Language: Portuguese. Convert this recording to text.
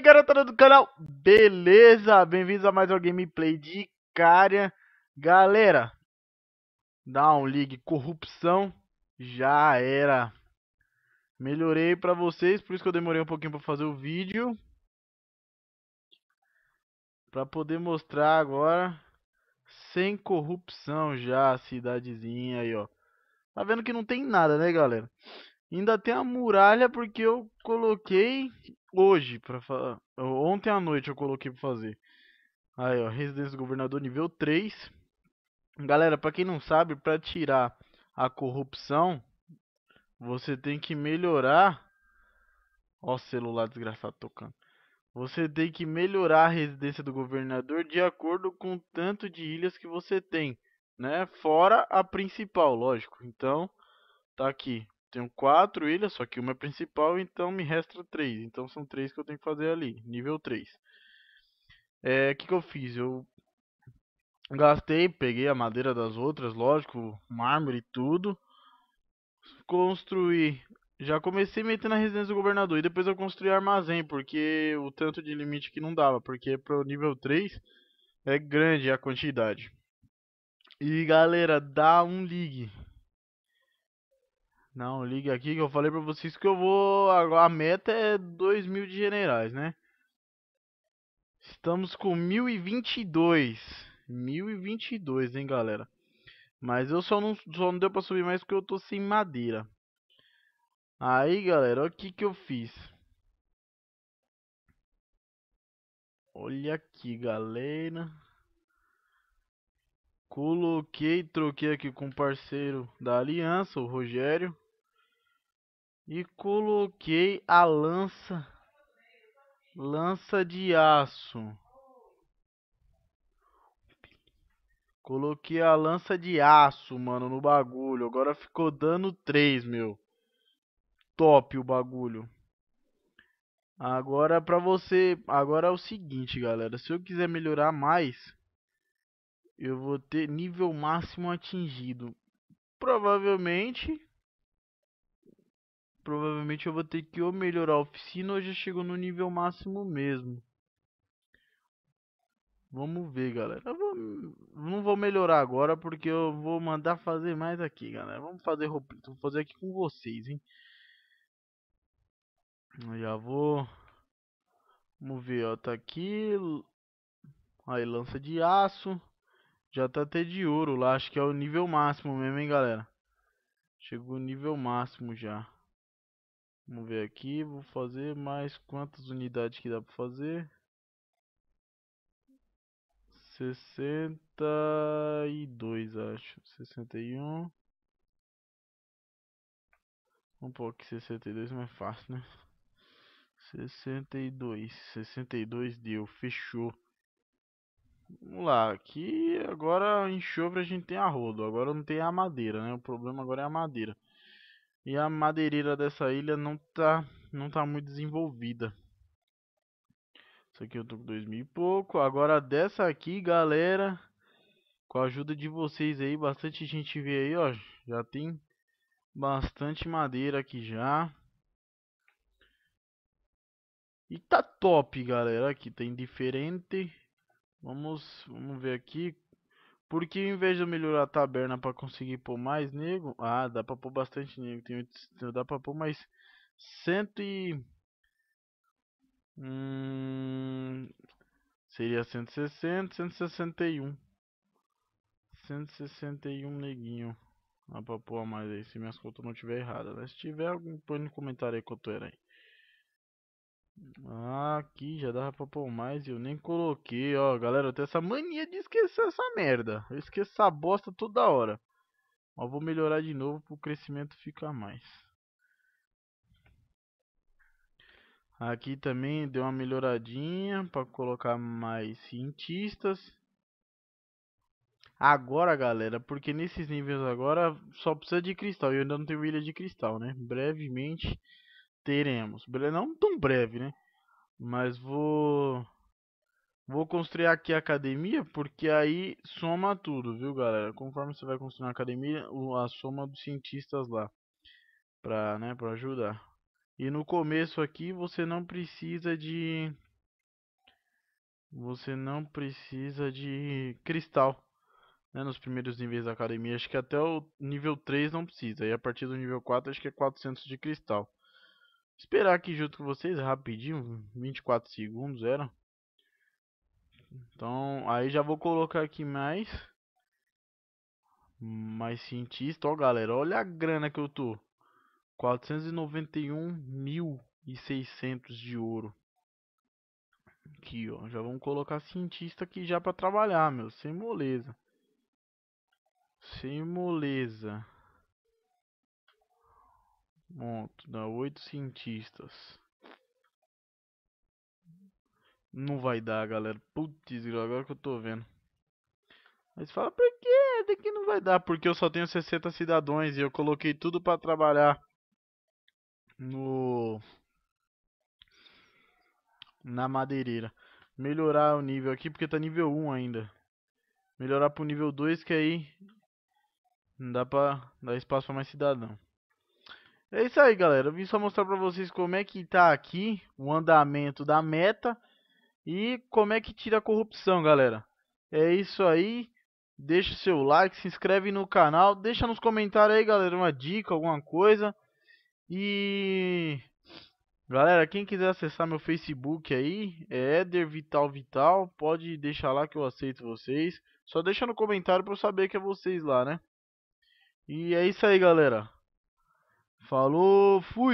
aí, garotada do canal? Beleza? Bem-vindos a mais um gameplay de Icaria. Galera, Down League Corrupção já era. Melhorei pra vocês, por isso que eu demorei um pouquinho pra fazer o vídeo. Pra poder mostrar agora, sem corrupção já, a cidadezinha aí, ó. Tá vendo que não tem nada, né, galera? Ainda tem a muralha porque eu coloquei hoje para falar. Ontem à noite eu coloquei para fazer. Aí, ó, residência do governador nível 3. Galera, para quem não sabe, para tirar a corrupção, você tem que melhorar. Ó, celular desgraçado tocando. Você tem que melhorar a residência do governador de acordo com o tanto de ilhas que você tem, né? Fora a principal, lógico. Então, tá aqui. Tenho quatro ilhas, só que uma é principal, então me resta três. Então são três que eu tenho que fazer ali, nível 3. É, o é, que, que eu fiz? Eu gastei, peguei a madeira das outras, lógico, mármore e tudo. Construí. Já comecei metendo a residência do governador e depois eu construí armazém, porque o tanto de limite que não dava, porque pro nível 3 é grande a quantidade. E galera, dá um ligue. Não, ligue aqui que eu falei pra vocês que eu vou. A meta é 2 mil de generais, né? Estamos com 1022. 1022, hein, galera? Mas eu só não, só não deu pra subir mais porque eu tô sem madeira. Aí, galera, olha o que que eu fiz. Olha aqui, galera. Coloquei, troquei aqui com o um parceiro da aliança, o Rogério e coloquei a lança lança de aço. Coloquei a lança de aço, mano, no bagulho. Agora ficou dando 3, meu. Top o bagulho. Agora é pra você... Agora é o seguinte, galera. Se eu quiser melhorar mais... Eu vou ter nível máximo atingido. Provavelmente... Provavelmente eu vou ter que ou melhorar a oficina ou já chegou no nível máximo mesmo. Vamos ver, galera. Eu vou, não vou melhorar agora porque eu vou mandar fazer mais aqui, galera. Vamos fazer roupinha. Vou fazer aqui com vocês, hein. Eu já vou... Vamos ver, ó. Tá aqui... Aí, lança de aço. Já tá até de ouro lá. Acho que é o nível máximo mesmo, hein, galera. Chegou o nível máximo já. Vamos ver aqui, vou fazer mais quantas unidades que dá para fazer. 62, acho. 61. Um pouco 62 é mais fácil, né? 62, 62 deu, fechou. Vamos lá, aqui agora enxofre a gente tem a rodo, agora não tem a madeira, né? O problema agora é a madeira. E a madeireira dessa ilha não tá, não tá muito desenvolvida. Isso aqui eu tô com dois mil e pouco. Agora dessa aqui, galera, com a ajuda de vocês aí, bastante gente vê aí, ó. Já tem bastante madeira aqui já. E tá top, galera. Aqui tem diferente. Vamos, vamos ver aqui porque em vez de eu melhorar a taberna para conseguir pôr mais nego, ah, dá para pôr bastante nego, tem, então dá para pôr mais cento e hum, seria 160, 161. 161 neguinho. Dá pra pôr mais aí, se minhas contas não tiver errada, né? Se tiver, algum põe no comentário aí que eu tô aí. Ah, aqui já dava pra pôr mais e eu nem coloquei, ó. Galera, eu tenho essa mania de esquecer essa merda. Eu esqueço essa bosta toda hora. vou melhorar de novo pro crescimento ficar mais. Aqui também deu uma melhoradinha para colocar mais cientistas. Agora, galera, porque nesses níveis agora só precisa de cristal. E eu ainda não tenho ilha de cristal, né? Brevemente teremos. Beleza? Não tão breve, né? Mas vou. Vou construir aqui a academia, porque aí soma tudo, viu, galera? Conforme você vai construindo a academia, a soma dos cientistas lá. Pra, né, pra ajudar. E no começo aqui, você não precisa de... Você não precisa de cristal. Né, nos primeiros níveis da academia, acho que até o nível 3 não precisa. E a partir do nível 4, acho que é 400 de cristal esperar aqui junto com vocês rapidinho, 24 segundos era. Então, aí já vou colocar aqui mais mais cientista, ó galera, olha a grana que eu tô. 491.600 de ouro. Aqui, ó, já vamos colocar cientista aqui já para trabalhar, meu, sem moleza. Sem moleza. Pronto, dá oito cientistas. Não vai dar, galera. Putz, agora que eu tô vendo. Mas fala por que? Até que não vai dar, porque eu só tenho 60 cidadãos e eu coloquei tudo para trabalhar no na madeireira. Melhorar o nível aqui porque tá nível 1 ainda. Melhorar pro nível 2 que aí não dá para dar espaço para mais cidadão. É isso aí, galera. Eu vim só mostrar pra vocês como é que tá aqui o andamento da meta e como é que tira a corrupção, galera. É isso aí. Deixa o seu like, se inscreve no canal, deixa nos comentários aí, galera, uma dica, alguma coisa. E galera, quem quiser acessar meu Facebook aí, é Eder Vital Vital, pode deixar lá que eu aceito vocês. Só deixa no comentário para eu saber que é vocês lá, né? E é isso aí, galera. Falou, fui!